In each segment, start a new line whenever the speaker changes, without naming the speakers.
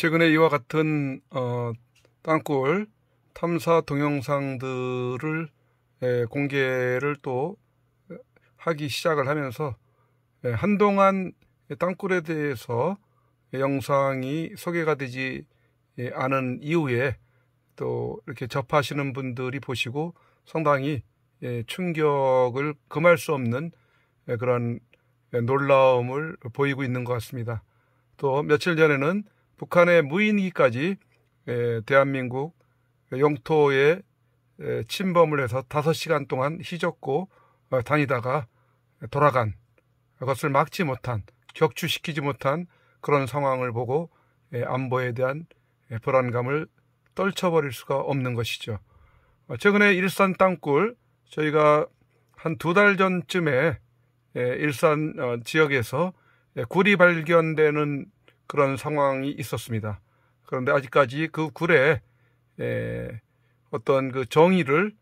최근에 이와 같은 어, 땅굴 탐사 동영상들을 예, 공개를 또 하기 시작을 하면서 예, 한동안 땅굴에 대해서 영상이 소개가 되지 예, 않은 이후에 또 이렇게 접하시는 분들이 보시고 상당히 예, 충격을 금할 수 없는 예, 그런 놀라움을 보이고 있는 것 같습니다. 또 며칠 전에는 북한의 무인기까지 대한민국 영토에 침범을 해서 5시간 동안 휘젓고 어, 다니다가 돌아간 것을 막지 못한 격추시키지 못한 그런 상황을 보고 안보에 대한 불안감을 떨쳐버릴 수가 없는 것이죠. 어, 최근에 일산 땅굴 저희가 한 두 달 전쯤에 일산 어, 지역에서 굴이 발견되는 그런 상황이 있었습니다. 그런데 아직까지 그 굴에 에, 어떤 그 정의를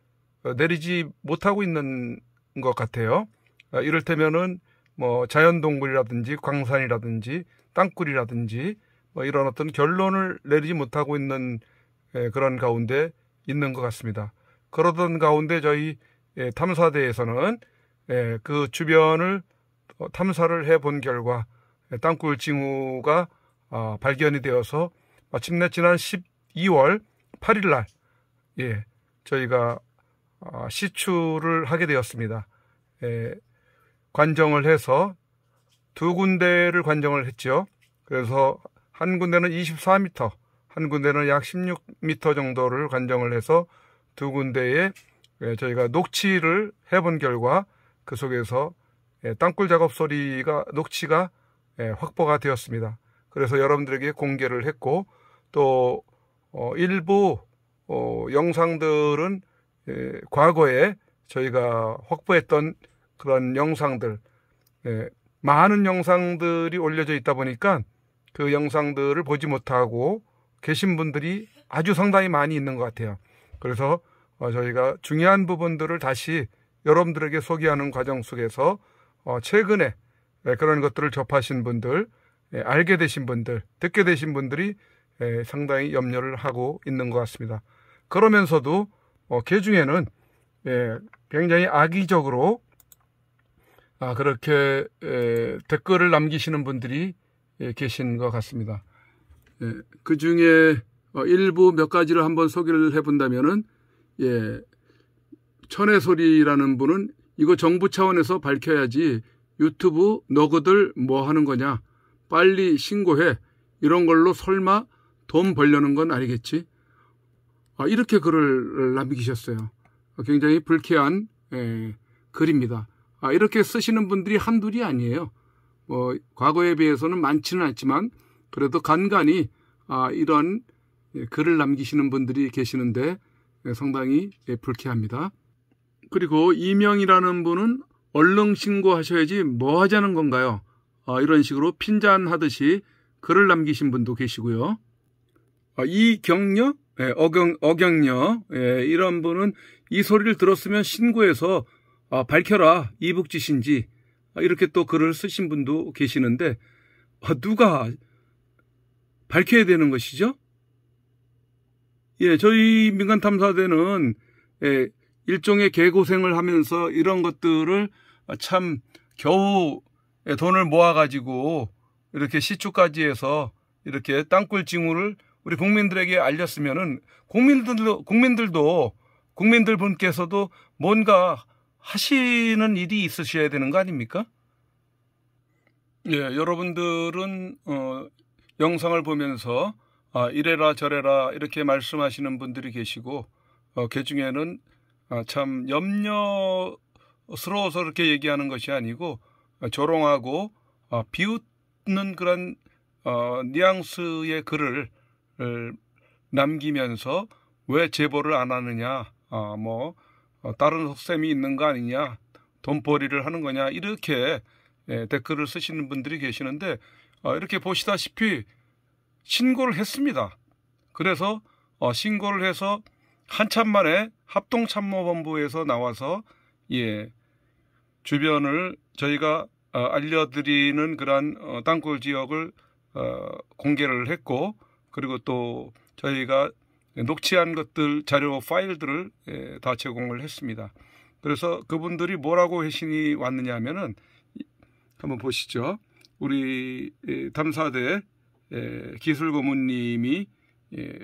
내리지 못하고 있는 것 같아요. 아, 이를테면은 뭐 자연동굴이라든지 광산이라든지 땅굴이라든지 뭐 이런 어떤 결론을 내리지 못하고 있는 에, 그런 가운데 있는 것 같습니다. 그러던 가운데 저희 에, 탐사대에서는 에, 그 주변을 어, 탐사를 해 본 결과 땅굴 징후가 어, 발견이 되어서 마침내 지난 12월 8일 날 예, 저희가 어, 시추를 하게 되었습니다. 예, 관정을 해서 두 군데를 관정을 했죠. 그래서 한 군데는 24m, 한 군데는 약 16m 정도를 관정을 해서 두 군데에 예, 저희가 녹취를 해본 결과 그 속에서 예, 땅굴 작업 소리가 녹취가 예, 확보가 되었습니다. 그래서 여러분들에게 공개를 했고 또 어, 일부 어, 영상들은 예, 과거에 저희가 확보했던 그런 영상들 예, 많은 영상들이 올려져 있다 보니까 그 영상들을 보지 못하고 계신 분들이 아주 상당히 많이 있는 것 같아요. 그래서 어, 저희가 중요한 부분들을 다시 여러분들에게 소개하는 과정 속에서 어, 최근에 네, 그런 것들을 접하신 분들 예, 알게 되신 분들, 듣게 되신 분들이 예, 상당히 염려를 하고 있는 것 같습니다. 그러면서도 어, 개 중에는 예, 굉장히 악의적으로 아, 그렇게 댓글을 남기시는 분들이 계신 것 같습니다. 그 중에 어, 일부 몇 가지를 한번 소개를 해본다면은 예, 천의 소리라는 분은 이거 정부 차원에서 밝혀야지 유튜브 너그들 뭐 하는 거냐 빨리 신고해. 이런 걸로 설마 돈 벌려는 건 아니겠지? 아, 이렇게 글을 남기셨어요. 굉장히 불쾌한 에, 예, 글입니다. 아, 이렇게 쓰시는 분들이 한둘이 아니에요. 뭐, 과거에 비해서는 많지는 않지만 그래도 간간히 아, 이런 예, 글을 남기시는 분들이 계시는데 예, 상당히 불쾌합니다. 그리고 이명이라는 분은 얼른 신고하셔야지 뭐 하자는 건가요? 어, 이런 식으로 핀잔하듯이 글을 남기신 분도 계시고요. 어, 아, 이경려 예, 어경, 어경녀, 예, 이런 분은 이 소리를 들었으면 신고해서 아, 밝혀라 이북짓인지 아, 이렇게 또 글을 쓰신 분도 계시는데 아, 누가 밝혀야 되는 것이죠? 예, 저희 민간 탐사대는 예, 일종의 개고생을 하면서 이런 것들을 참 겨우 예, 돈을 모아가지고 이렇게 시초까지 해서 이렇게 땅굴 징후를 우리 국민들에게 알렸으면은 국민들도 국민들도 국민들 분께서도 뭔가 하시는 일이 있으셔야 되는 거 아닙니까? 예, 여러분들은 어, 영상을 보면서 아, 이래라 저래라 이렇게 말씀하시는 분들이 계시고 어, 그 중에는 아, 참 염려스러워서 그렇게 얘기하는 것이 아니고 어, 조롱하고 어, 비웃는 그런 어, 뉘앙스의 글을 남기면서 왜 제보를 안 하느냐, 어, 뭐 어, 다른 속셈이 있는 거 아니냐, 돈벌이를 하는 거냐 이렇게 예, 댓글을 쓰시는 분들이 계시는데 어, 이렇게 보시다시피 신고를 했습니다. 그래서 어, 신고를 해서 한참 만에 합동참모본부에서 나와서 예, 주변을 저희가 어, 알려드리는 그러한 어, 땅굴 지역을 어, 공개를 했고 그리고 또 저희가 녹취한 것들 자료 파일들을 예, 다 제공을 했습니다. 그래서 그분들이 뭐라고 회신이 왔느냐 하면은 한번 보시죠. 우리 예, 탐사대 예, 기술고문님이 예,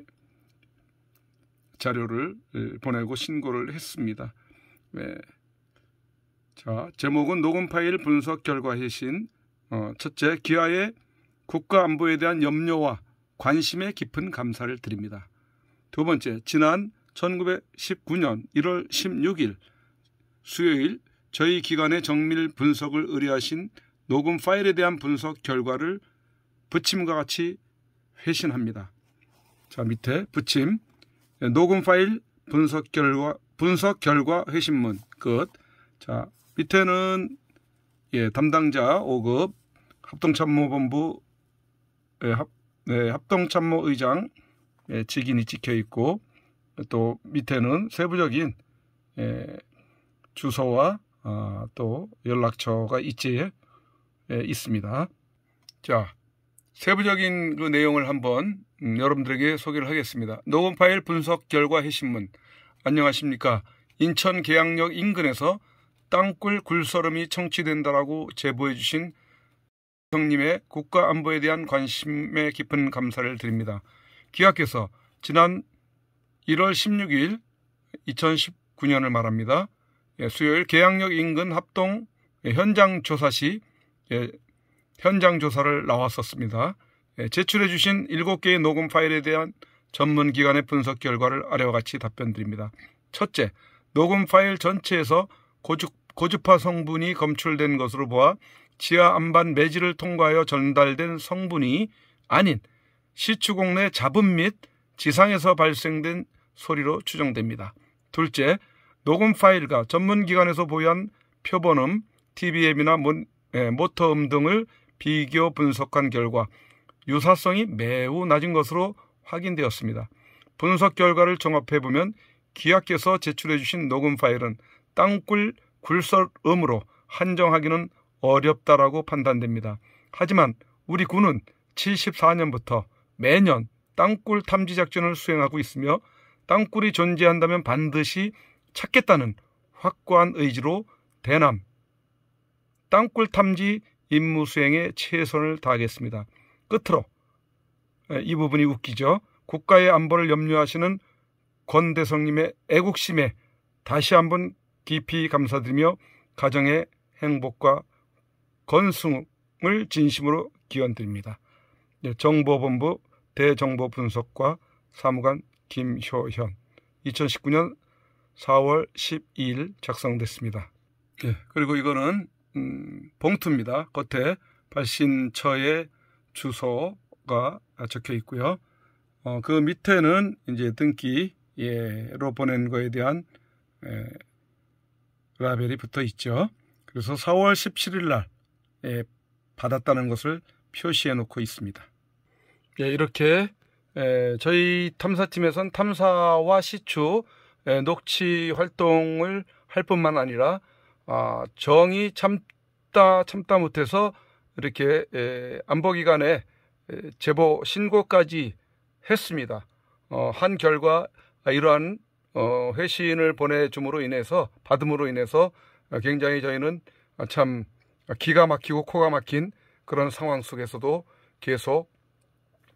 자료를 예, 보내고 신고를 했습니다. 예. 자, 제목은 녹음 파일 분석 결과 회신. 어, 첫째, 기아의 국가 안보에 대한 염려와 관심에 깊은 감사를 드립니다. 두 번째, 지난 1919년 1월 16일 수요일 저희 기관의 정밀 분석을 의뢰하신 녹음 파일에 대한 분석 결과를 붙임과 같이 회신합니다. 자, 밑에 붙임. 네, 녹음 파일 분석 결과 분석 결과 회신문 끝. 자, 밑에는 예, 담당자 5급 합동참모본부 예, 합, 예, 합동참모의장 예, 직인이 찍혀 있고 또 밑에는 세부적인 예, 주소와 아, 또 연락처가 있지 예, 있습니다. 자, 세부적인 그 내용을 한번 음, 여러분들에게 소개를 하겠습니다. 녹음 파일 분석 결과 해신문 안녕하십니까? 인천 계양역 인근에서 땅굴 굴소름이 청취된다라고 제보해 주신 형님의 국가 안보에 대한 관심에 깊은 감사를 드립니다. 기하께서 지난 1월 16일 2019년을 말합니다. 예, 수요일 계양역 인근 합동 예, 현장 조사 시 예, 현장 조사를 나왔었습니다. 제출해 주신 7개의 녹음 파일에 대한 전문 기관의 분석 결과를 아래와 같이 답변 드립니다. 첫째, 녹음 파일 전체에서 고죽 고주파 성분이 검출된 것으로 보아 지하 안반 매질을 통과하여 전달된 성분이 아닌 시추공 내 잡음 및 지상에서 발생된 소리로 추정됩니다. 둘째, 녹음 파일과 전문기관에서 보유한 표본음, TBM이나 예, 모터음 등을 비교 분석한 결과 유사성이 매우 낮은 것으로 확인되었습니다. 분석 결과를 종합해보면 기하께서 제출해주신 녹음 파일은 땅굴 굴설음으로 한정하기는 어렵다라고 판단됩니다. 하지만 우리 군은 74년부터 매년 땅굴 탐지 작전을 수행하고 있으며 땅굴이 존재한다면 반드시 찾겠다는 확고한 의지로 대남 땅굴 탐지 임무 수행에 최선을 다하겠습니다. 끝으로 이 부분이 웃기죠. 국가의 안보를 염려하시는 권대성님의 애국심에 다시 한번 깊이 감사드리며 가정의 행복과 건승을 진심으로 기원드립니다. 네, 정보본부 대정보분석과 사무관 김효현 2019년 4월 12일 작성됐습니다. 네, 그리고 이거는 음, 봉투입니다. 겉에 발신처의 주소가 적혀 있고요. 어, 그 밑에는 이제 등기로 보낸 거에 대한 에, 라벨이 붙어 있죠. 그래서 4월 17일 날 예, 받았다는 것을 표시해 놓고 있습니다. 예, 이렇게 예, 저희 탐사팀에선 탐사와 시추 예, 녹취 활동을 할 뿐만 아니라 아, 정이 참다 참다 못해서 이렇게 안보기관에 제보 신고까지 했습니다. 어, 한 결과 이러한 어, 회신을 보내줌으로 인해서 받음으로 인해서 굉장히 저희는 참 기가 막히고 코가 막힌 그런 상황 속에서도 계속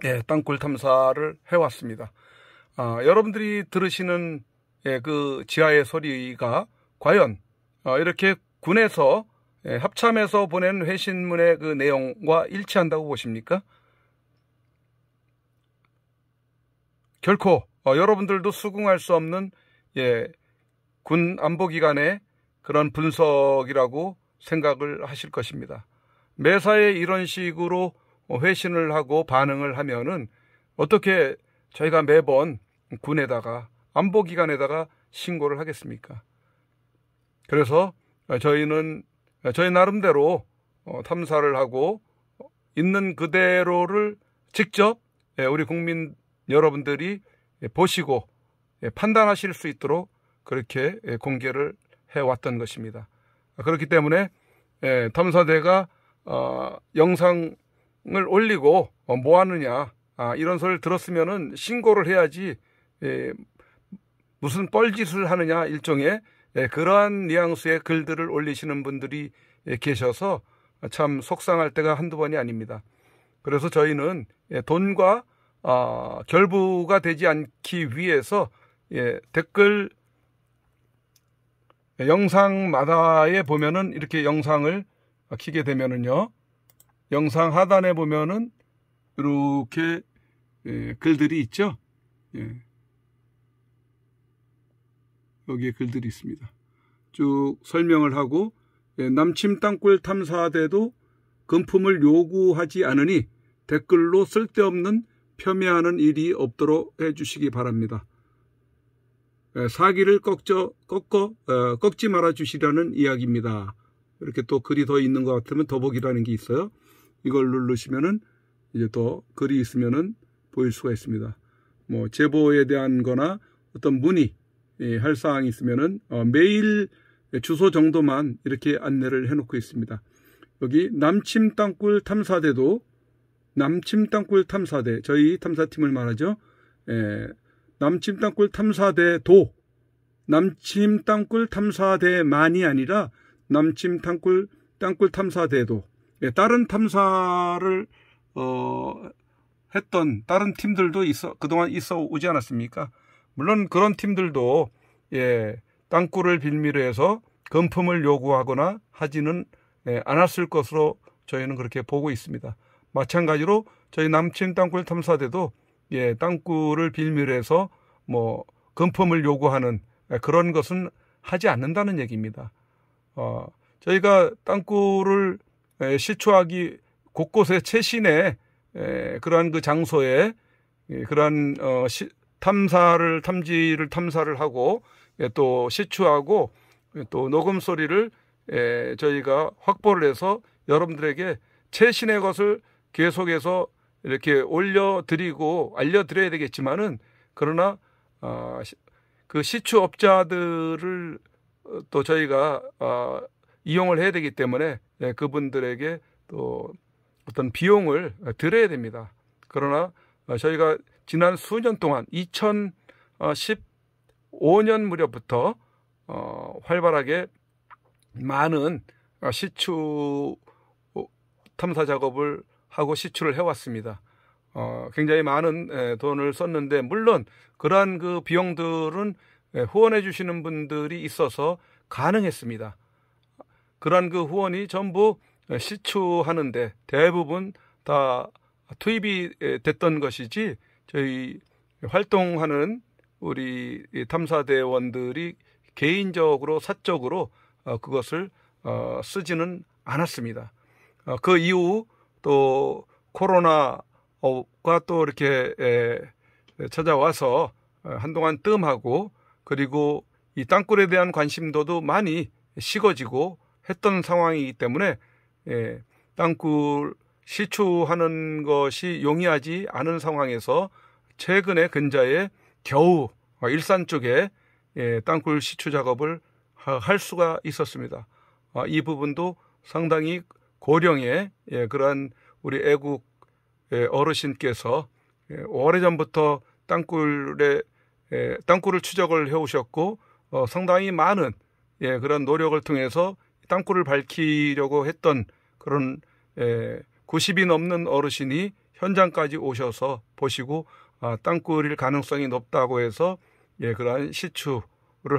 예, 땅굴 탐사를 해왔습니다. 아, 여러분들이 들으시는 예, 그 지하의 소리가 과연 어, 이렇게 군에서 예, 합참에서 보낸 회신문의 그 내용과 일치한다고 보십니까? 결코 어, 여러분들도 수긍할 수 없는 예, 군 안보기관의 그런 분석이라고 생각을 하실 것입니다. 매사에 이런 식으로 회신을 하고 반응을 하면은 어떻게 저희가 매번 군에다가 안보기관에다가 신고를 하겠습니까? 그래서 저희는 저희 나름대로 어, 탐사를 하고 있는 그대로를 직접 예, 우리 국민 여러분들이 예, 보시고 예, 판단하실 수 있도록 그렇게 예, 공개를 해왔던 것입니다. 그렇기 때문에 탐사대가 어, 영상을 올리고 어, 뭐 하느냐 아, 이런 소리를 들었으면 신고를 해야지 무슨 뻘짓을 하느냐 일종의 그러한 뉘앙스의 글들을 올리시는 분들이 계셔서 참 속상할 때가 한두 번이 아닙니다. 그래서 저희는 돈과 어, 결부가 되지 않기 위해서 예, 댓글 영상마다에 보면은 이렇게 영상을 키게 되면은요. 영상 하단에 보면은 이렇게 예, 글들이 있죠. 예. 여기에 글들이 있습니다. 쭉 설명을 하고 예, 남침 땅굴 탐사대도 금품을 요구하지 않으니 댓글로 쓸데없는 폄훼하는 일이 없도록 해주시기 바랍니다. 사기를 꺾죠, 꺾어, 꺾지 말아 주시라는 이야기입니다. 이렇게 또 글이 더 있는 것 같으면 더보기라는 게 있어요. 이걸 누르시면은 이제 또 글이 있으면은 보일 수가 있습니다. 뭐 제보에 대한 거나 어떤 문의 예, 할 사항이 있으면은 어, 메일 주소 정도만 이렇게 안내를 해놓고 있습니다. 여기 남침 땅굴 탐사대도 남침 땅굴 탐사대 저희 탐사팀을 말하죠. 예, 남침 땅굴 탐사대도 남침 땅굴 탐사대만이 아니라 남침 땅굴 땅굴 탐사대도 예, 다른 탐사를 어, 했던 다른 팀들도 있어 그동안 있어 오지 않았습니까? 물론 그런 팀들도 예, 땅굴을 빌미로 해서 금품을 요구하거나 하지는 예, 않았을 것으로 저희는 그렇게 보고 있습니다. 마찬가지로 저희 남침 땅굴 탐사대도 예, 땅굴을 빌미로 해서 뭐 금품을 요구하는 예, 그런 것은 하지 않는다는 얘기입니다. 어, 저희가 땅굴을 에, 예, 시추하기 곳곳에 최신의 에, 예, 그러한 그 장소에 그러한 어, 시, 탐사를 탐지를 탐사를 하고 예, 또 시추하고 또 녹음 소리를 예, 저희가 확보를 해서 여러분들에게 최신의 것을 계속해서 이렇게 올려드리고 알려드려야 되겠지만은 그러나 어, 그 시추업자들을 어, 또 저희가 어, 이용을 해야 되기 때문에 예, 그분들에게 또 어떤 비용을 드려야 됩니다. 그러나 어, 저희가 지난 수년 동안 2015년 무렵부터 어, 활발하게 많은 시추 어, 탐사 작업을 하고 시출을 해왔습니다. 어, 굉장히 많은 돈을 썼는데 물론 그러한 그 비용들은 후원해 주시는 분들이 있어서 가능했습니다. 그러한 그 후원이 전부 시추하는데 대부분 다 투입이 됐던 것이지 저희 활동하는 우리 탐사대원들이 개인적으로 사적으로 어, 그것을 어, 쓰지는 않았습니다. 어, 그 이후 또 코로나가 또 이렇게 예, 찾아와서 예, 한동안 뜸하고 그리고 이 땅굴에 대한 관심도도 많이 식어지고 했던 상황이기 때문에 예, 땅굴 시추하는 것이 용이하지 않은 상황에서 최근에 근자에 겨우 일산 쪽에 땅굴 시추 작업을 할 수가 있었습니다. 아, 이 부분도 상당히 고령의 예, 그러한 우리 애국 예, 어르신께서 예, 오래전부터 땅굴에 예, 땅굴을 추적을 해오셨고 어, 상당히 많은 예, 그런 노력을 통해서 땅굴을 밝히려고 했던 그런 예, 90이 넘는 어르신이 현장까지 오셔서 보시고 아, 땅굴일 가능성이 높다고 해서 예, 그러한 시추를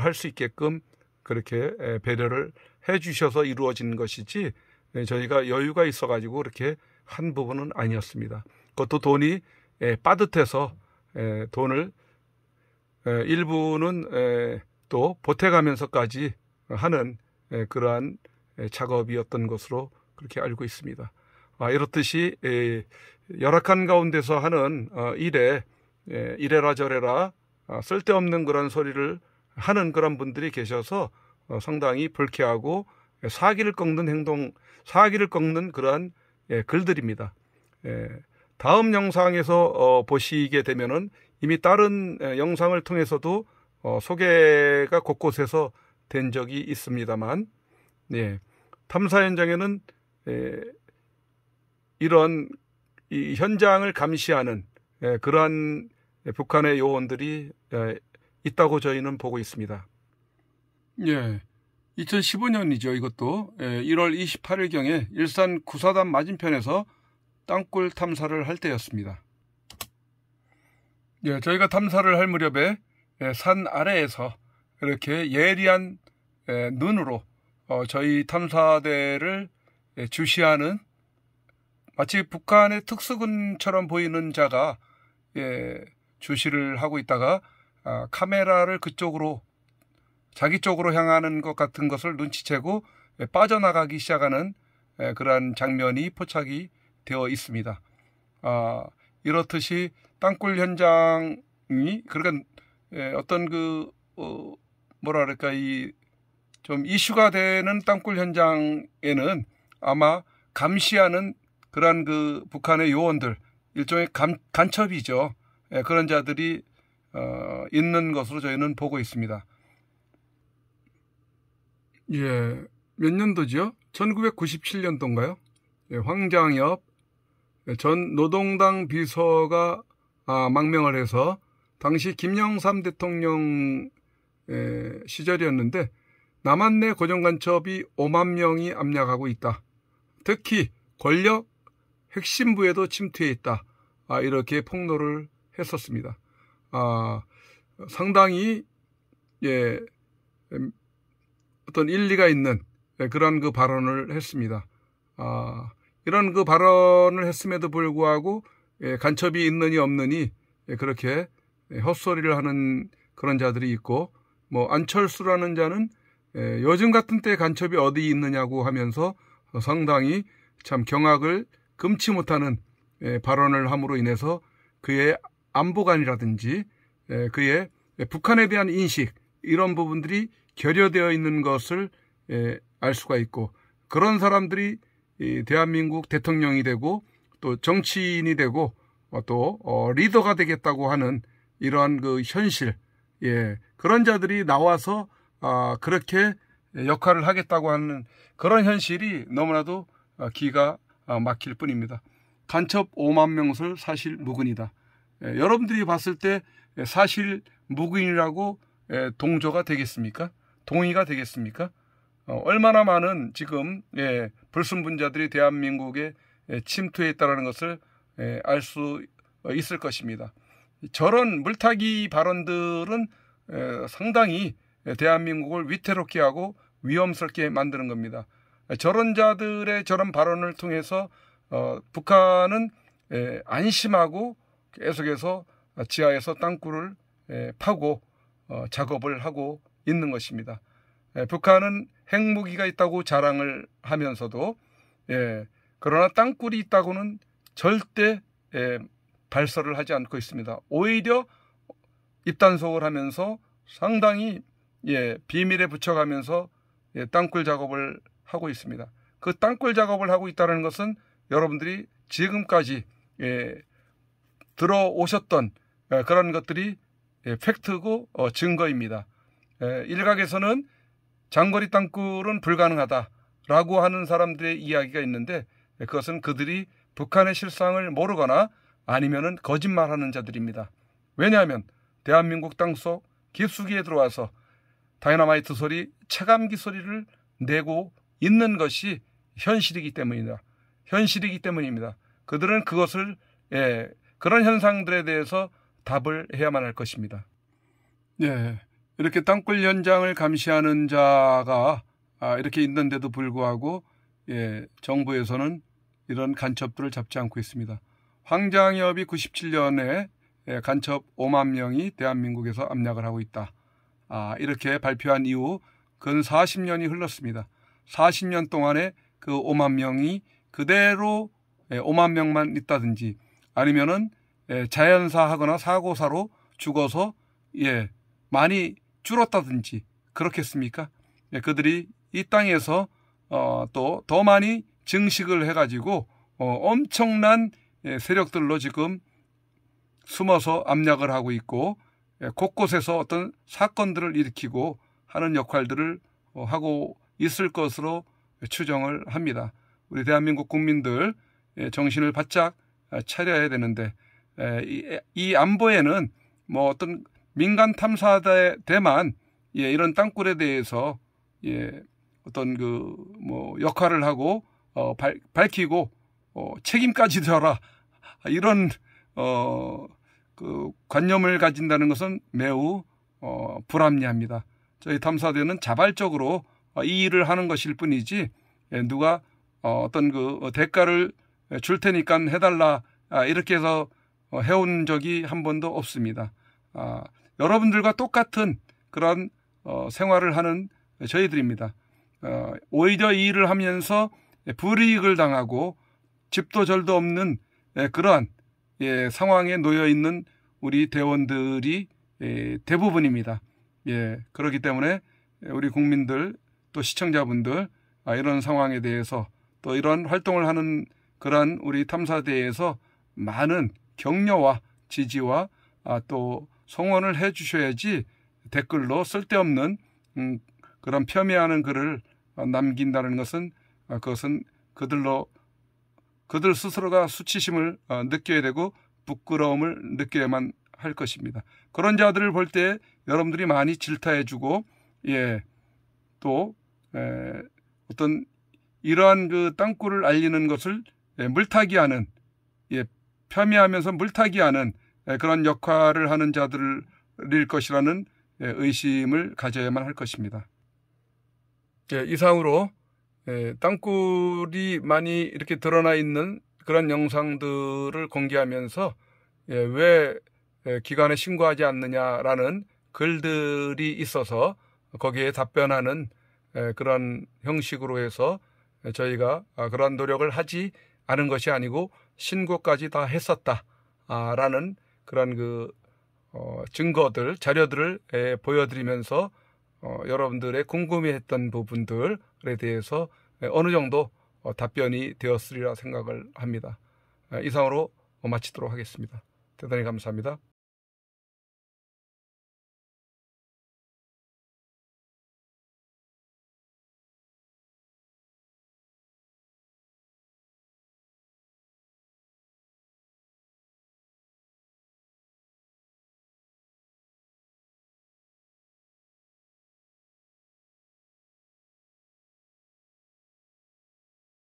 할 수 있게끔 그렇게 배려를 해 주셔서 이루어진 것이지 예, 저희가 여유가 있어가지고 그렇게 한 부분은 아니었습니다. 그것도 돈이 예, 빠듯해서 예, 돈을 일부는 또 보태가면서까지 하는 그러한 작업이었던 것으로 그렇게 알고 있습니다. 아, 이렇듯이 열악한 가운데서 하는 어, 일에 이래라 저래라 아, 쓸데없는 그런 소리를 하는 그런 분들이 계셔서 어, 상당히 불쾌하고 사기를 꺾는 행동 사기를 꺾는 그러한 예, 글들입니다. 예, 다음 영상에서 어, 보시게 되면은 이미 다른 예, 영상을 통해서도 어, 소개가 곳곳에서 된 적이 있습니다만, 예, 탐사 현장에는 예, 이런 이 현장을 감시하는 예, 그러한 예, 북한의 요원들이 예, 있다고 저희는 보고 있습니다. 예. 2015년이죠. 이것도 1월 예, 28일경에 일산 구사단 맞은편에서 땅굴 탐사를 할 때였습니다. 예, 저희가 탐사를 할 무렵에 예, 산 아래에서 이렇게 예리한 예, 눈으로 어, 저희 탐사대를 주시하는 마치 북한의 특수군처럼 보이는 자가 주시를 하고 있다가 아, 카메라를 그쪽으로 자기 쪽으로 향하는 것 같은 것을 눈치채고 예, 빠져나가기 시작하는 예, 그러한 장면이 포착이 되어 있습니다. 아, 이렇듯이 땅굴 현장이 그러니까 예, 어떤 그 어, 뭐라 그럴까 이 좀 이슈가 되는 땅굴 현장에는 아마 감시하는 그러한 그 북한의 요원들 일종의 감, 간첩이죠. 예, 그런 자들이 어, 있는 것으로 저희는 보고 있습니다. 예, 몇 년도죠? 1997년도인가요? 예, 황장엽 예, 전 노동당 비서가 아, 망명을 해서 당시 김영삼 대통령 에, 예, 시절이었는데 남한 내 고정간첩이 5만 명이 압력하고 있다. 특히 권력 핵심부에도 침투해 있다. 아, 이렇게 폭로를 했었습니다. 아, 상당히 예, 어떤 일리가 있는 예, 그런 그 발언을 했습니다. 아, 이런 그 발언을 했음에도 불구하고 예, 간첩이 있느니 없느니 예, 그렇게 헛소리를 하는 그런 자들이 있고 뭐 안철수라는 자는 요즘 같은 때 간첩이 어디 있느냐고 하면서 상당히 참 경악을 금치 못하는 발언을 함으로 인해서 그의 안보관이라든지 그의 북한에 대한 인식 이런 부분들이 결여되어 있는 것을 예, 알 수가 있고 그런 사람들이 이 대한민국 대통령이 되고 또 정치인이 되고 또 어, 리더가 되겠다고 하는 이러한 그 현실 예 그런 자들이 나와서 아 그렇게 역할을 하겠다고 하는 그런 현실이 너무나도 어, 기가 어, 막힐 뿐입니다. 간첩 5만 명을 사실 무근이다. 예, 여러분들이 봤을 때 사실 무근이라고 예, 동조가 되겠습니까? 동의가 되겠습니까? 어, 얼마나 많은 지금 예, 불순분자들이 대한민국에 예, 침투해 있다는 것을 예, 알수 어, 있을 것입니다. 저런 물타기 발언들은 예, 상당히 예, 대한민국을 위태롭게 하고 위험스럽게 만드는 겁니다. 저런 자들의 저런 발언을 통해서 어, 북한은 예, 안심하고 계속해서 지하에서 땅굴을 예, 파고 어, 작업을 하고 있는 것입니다. 예, 북한은 핵무기가 있다고 자랑을 하면서도 예, 그러나 땅굴이 있다고는 절대 예, 발설을 하지 않고 있습니다. 오히려 입단속을 하면서 상당히 예, 비밀에 붙여가면서 예, 땅굴 작업을 하고 있습니다. 그 땅굴 작업을 하고 있다는 것은 여러분들이 지금까지 예, 들어오셨던 예, 그런 것들이 예, 팩트고 어, 증거입니다. 예, 일각에서는 장거리 땅굴은 불가능하다라고 하는 사람들의 이야기가 있는데 그것은 그들이 북한의 실상을 모르거나 아니면은 거짓말하는 자들입니다. 왜냐하면 대한민국 땅속 깊숙이에 들어와서 다이나마이트 소리, 체감기 소리를 내고 있는 것이 현실이기 때문이다. 현실이기 때문입니다. 그들은 그것을 예, 그런 현상들에 대해서 답을 해야만 할 것입니다. 예. 이렇게 땅굴 현장을 감시하는 자가 아, 이렇게 있는데도 불구하고 예, 정부에서는 이런 간첩들을 잡지 않고 있습니다. 황장엽이 97년에 예, 간첩 5만 명이 대한민국에서 압력을 하고 있다. 아, 이렇게 발표한 이후 근 40년이 흘렀습니다. 40년 동안에 그 5만 명이 그대로 5만 예, 명만 있다든지 아니면은 예, 자연사하거나 사고사로 죽어서 예 많이 줄었다든지 그렇겠습니까? 예, 그들이 이 땅에서 어, 또더 많이 증식을 해가지고 어, 엄청난 예, 세력들로 지금 숨어서 압력을 하고 있고 예, 곳곳에서 어떤 사건들을 일으키고 하는 역할들을 어, 하고 있을 것으로 추정을 합니다. 우리 대한민국 국민들 정신을 바짝 차려야 되는데 이 안보에는 뭐 어떤 민간 탐사대만 예, 이런 땅굴에 대해서 예, 어떤 그 뭐 역할을 하고 어, 발, 밝히고 어, 책임까지 져라 이런 어, 그 관념을 가진다는 것은 매우 어, 불합리합니다. 저희 탐사대는 자발적으로 어, 이 일을 하는 것일 뿐이지 예, 누가 어, 어떤 그 어, 대가를 줄 테니까 해달라 아, 이렇게 해서 해온 적이 한 번도 없습니다. 아, 여러분들과 똑같은 그런 어, 생활을 하는 저희들입니다. 어, 오히려 이 일을 하면서 불이익을 당하고 집도 절도 없는 예, 그런 예, 상황에 놓여 있는 우리 대원들이 예, 대부분입니다. 예, 그렇기 때문에 우리 국민들 또 시청자분들 아, 이런 상황에 대해서 또 이런 활동을 하는 그런 우리 탐사대에서 많은 격려와 지지와 아, 또 성원을 해 주셔야지 댓글로 쓸데없는 음, 그런 폄훼하는 글을 남긴다는 것은 아, 그것은 그들로 그들 스스로가 수치심을 어, 느껴야 되고 부끄러움을 느껴야만 할 것입니다. 그런 자들을 볼 때 여러분들이 많이 질타해주고 예 또 어떤 이러한 그 땅굴을 알리는 것을 예, 물타기하는 예, 폄훼하면서 물타기하는 예, 그런 역할을 하는 자들일 것이라는 예, 의심을 가져야만 할 것입니다. 예, 이상으로 땅굴이 많이 이렇게 드러나 있는 그런 영상들을 공개하면서 왜 기관에 신고하지 않느냐라는 글들이 있어서 거기에 답변하는 그런 형식으로 해서 저희가 아, 그런 노력을 하지 않은 것이 아니고 신고까지 다 했었다라는 그런 그 어, 증거들 자료들을 에, 예, 보여드리면서 어, 여러분들의 궁금해했던 부분들에 대해서 에, 예, 어느 정도 어, 답변이 되었으리라 생각을 합니다. 에, 예, 이상으로 마치도록 하겠습니다. 대단히 감사합니다.